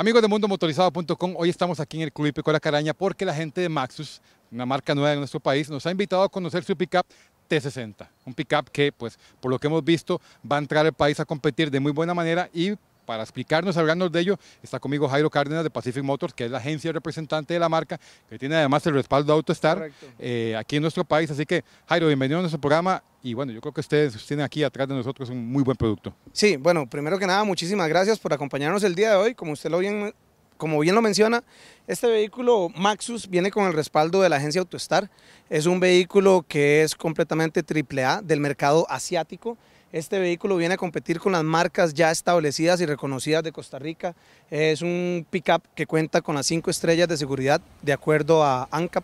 Amigos de mundomotorizado.com, hoy estamos aquí en el Club con La Caraña porque la gente de Maxus, una marca nueva de nuestro país, nos ha invitado a conocer su pickup T60, un pickup que, pues, por lo que hemos visto, va a entrar al país a competir de muy buena manera y para explicarnos, hablarnos de ello, está conmigo Jairo Cárdenas de Pacific Motors, que es la agencia representante de la marca, que tiene además el respaldo de Autostar eh, aquí en nuestro país. Así que, Jairo, bienvenido a nuestro programa. Y bueno, yo creo que ustedes tienen aquí atrás de nosotros un muy buen producto. Sí, bueno, primero que nada, muchísimas gracias por acompañarnos el día de hoy. Como usted lo bien como bien lo menciona, este vehículo Maxus viene con el respaldo de la agencia Autostar. Es un vehículo que es completamente AAA del mercado asiático. Este vehículo viene a competir con las marcas ya establecidas y reconocidas de Costa Rica. Es un pickup que cuenta con las cinco estrellas de seguridad de acuerdo a ANCAP.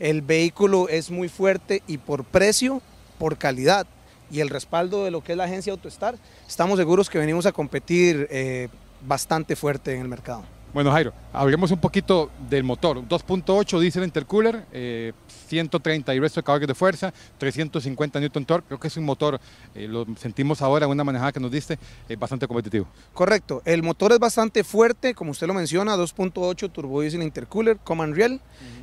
El vehículo es muy fuerte y por precio, por calidad y el respaldo de lo que es la agencia autoestar, estamos seguros que venimos a competir eh, bastante fuerte en el mercado. Bueno, Jairo, hablemos un poquito del motor. 2.8 diesel intercooler, 130 eh, y resto de caballos de fuerza, 350 Newton torque. Creo que es un motor, eh, lo sentimos ahora, una manejada que nos diste, eh, bastante competitivo. Correcto, el motor es bastante fuerte, como usted lo menciona, 2.8 turbo Diesel intercooler, Common Real.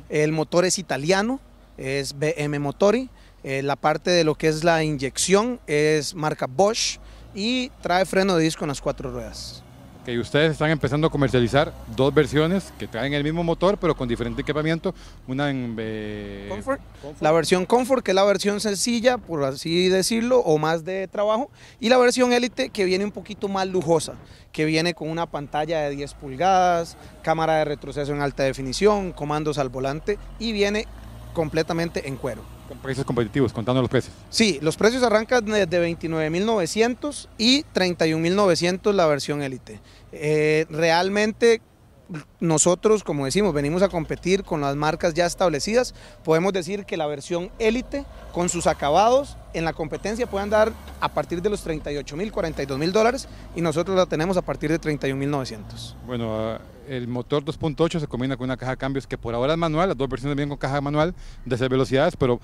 El motor es italiano, es BM Motori. la parte de lo que es la inyección es marca Bosch y trae freno de disco en las cuatro ruedas que ustedes están empezando a comercializar dos versiones que traen el mismo motor pero con diferente equipamiento, una en... Eh, la versión Comfort, que es la versión sencilla, por así decirlo, o más de trabajo, y la versión Elite, que viene un poquito más lujosa, que viene con una pantalla de 10 pulgadas, cámara de retroceso en alta definición, comandos al volante, y viene completamente en cuero. Con precios competitivos, contando los precios. Sí, los precios arrancan desde 29.900 y 31.900 la versión Elite. Eh, realmente nosotros, como decimos, venimos a competir con las marcas ya establecidas. Podemos decir que la versión élite, con sus acabados, en la competencia puede dar a partir de los 38 mil, 42 mil dólares y nosotros la tenemos a partir de 31 mil 900. Bueno, ah, el motor 2.8 se combina con una caja de cambios que por ahora es manual, las dos versiones vienen con caja manual de seis velocidades, pero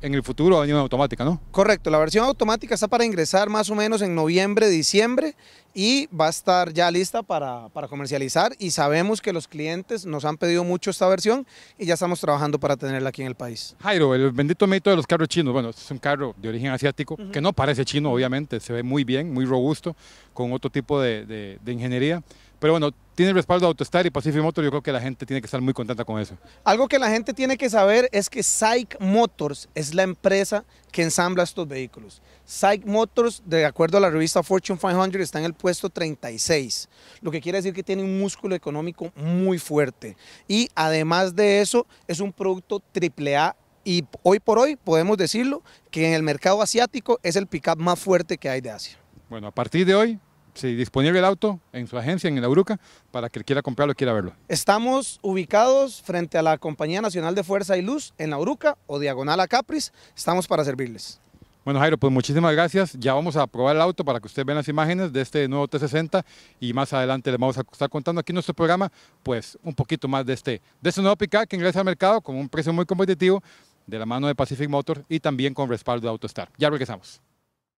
en el futuro va a una automática, ¿no? Correcto, la versión automática está para ingresar más o menos en noviembre, diciembre y va a estar ya lista para, comercializar y sabemos que los clientes nos han pedido mucho esta versión y ya estamos trabajando para tenerla aquí en el país. Jairo, el bendito mito de los carros chinos, bueno, es un carro de origen asiático que no parece chino, obviamente, se ve muy bien, muy robusto, con otro tipo de, de ingeniería, pero bueno, tiene el respaldo de Autostar y Pacific Motor, yo creo que la gente tiene que estar muy contenta con eso. Algo que la gente tiene que saber es que SAIC Motors es la empresa que ensambla estos vehículos. SAIC Motors, de acuerdo a la revista Fortune 500, está en el puesto 36, lo que quiere decir que tiene un músculo económico muy fuerte. Y además de eso, es un producto A. y hoy por hoy podemos decirlo que en el mercado asiático es el pickup más fuerte que hay de Asia. Bueno, a partir de hoy Sí, disponible el auto en su agencia, en la Uruca, para que quiera comprarlo, quiera verlo. Estamos ubicados frente a la Compañía Nacional de Fuerza y Luz en la o diagonal a Capris. Estamos para servirles. Bueno, Jairo, pues muchísimas gracias. Ya vamos a probar el auto para que usted vea las imágenes de este nuevo T60 y más adelante les vamos a estar contando aquí en nuestro programa, pues un poquito más de este, de este nuevo pick que ingresa al mercado con un precio muy competitivo de la mano de Pacific Motor y también con respaldo de Autostar. Ya regresamos.